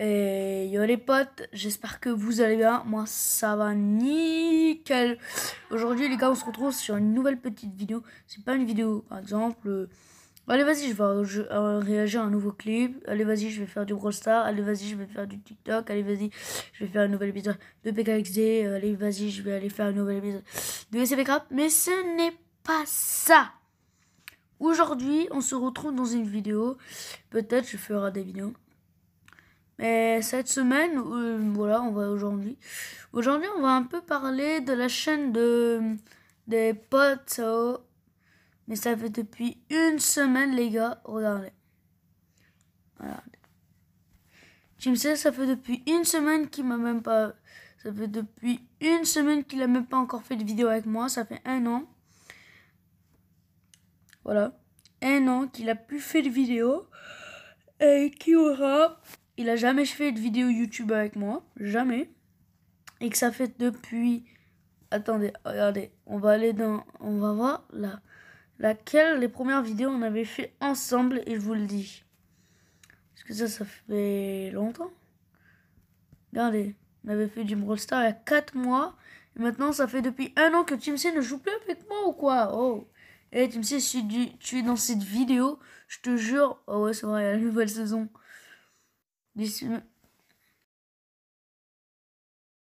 Et yo les potes, j'espère que vous allez bien. Moi ça va nickel. Aujourd'hui les gars, on se retrouve sur une nouvelle petite vidéo. C'est pas une vidéo, par exemple. Euh, allez vas-y, je vais euh, réagir à un nouveau clip. Allez vas-y, je vais faire du Brawl Star. Allez vas-y, je vais faire du TikTok. Allez vas-y, je vais faire un nouvel épisode de PKXD. Allez vas-y, je vais aller faire un nouvel épisode de SCP Mais ce n'est pas ça. Aujourd'hui, on se retrouve dans une vidéo. Peut-être je ferai des vidéos. Mais cette semaine, euh, voilà, on va aujourd'hui. Aujourd'hui, on va un peu parler de la chaîne de des potes. Mais ça fait depuis une semaine, les gars. Regardez. Regardez. Jim C, ça fait depuis une semaine qu'il m'a même pas. Ça fait depuis une semaine qu'il a même pas encore fait de vidéo avec moi. Ça fait un an. Voilà. Un an qu'il a plus fait de vidéo. Et qui aura il a jamais fait de vidéo YouTube avec moi, jamais. Et que ça fait depuis. Attendez, regardez, on va aller dans. On va voir la... laquelle les premières vidéos on avait fait ensemble, et je vous le dis. Parce que ça, ça fait longtemps. Regardez, on avait fait du Brawl Star il y a 4 mois. Et maintenant, ça fait depuis un an que Team C ne joue plus avec moi ou quoi Oh Et eh, Team C, si tu, tu es dans cette vidéo, je te jure. Oh ouais, c'est vrai, il y a la nouvelle saison. Bism